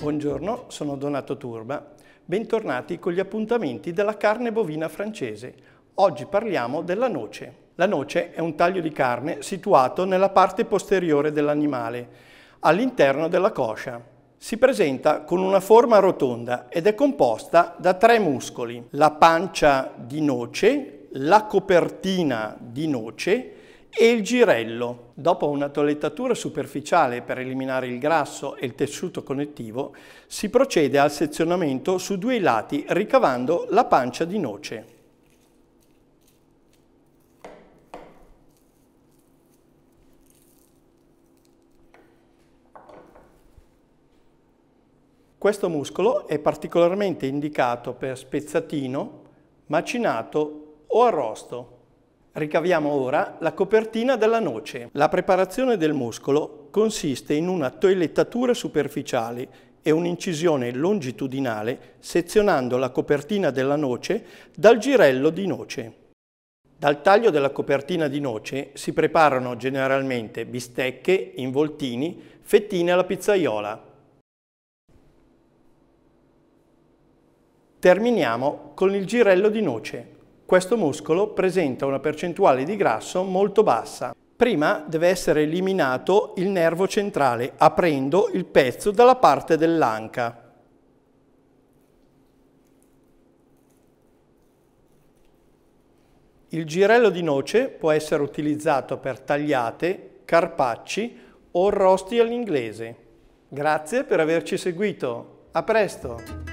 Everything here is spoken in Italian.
Buongiorno, sono Donato Turba. Bentornati con gli appuntamenti della carne bovina francese. Oggi parliamo della noce. La noce è un taglio di carne situato nella parte posteriore dell'animale, all'interno della coscia. Si presenta con una forma rotonda ed è composta da tre muscoli, la pancia di noce, la copertina di noce e il girello. Dopo una toilettatura superficiale per eliminare il grasso e il tessuto connettivo, si procede al sezionamento su due lati ricavando la pancia di noce. Questo muscolo è particolarmente indicato per spezzatino, macinato o arrosto. Ricaviamo ora la copertina della noce. La preparazione del muscolo consiste in una toilettatura superficiale e un'incisione longitudinale sezionando la copertina della noce dal girello di noce. Dal taglio della copertina di noce si preparano generalmente bistecche, involtini, fettine alla pizzaiola. Terminiamo con il girello di noce questo muscolo presenta una percentuale di grasso molto bassa. Prima deve essere eliminato il nervo centrale aprendo il pezzo dalla parte dell'anca. Il girello di noce può essere utilizzato per tagliate, carpacci o rosti all'inglese. Grazie per averci seguito. A presto!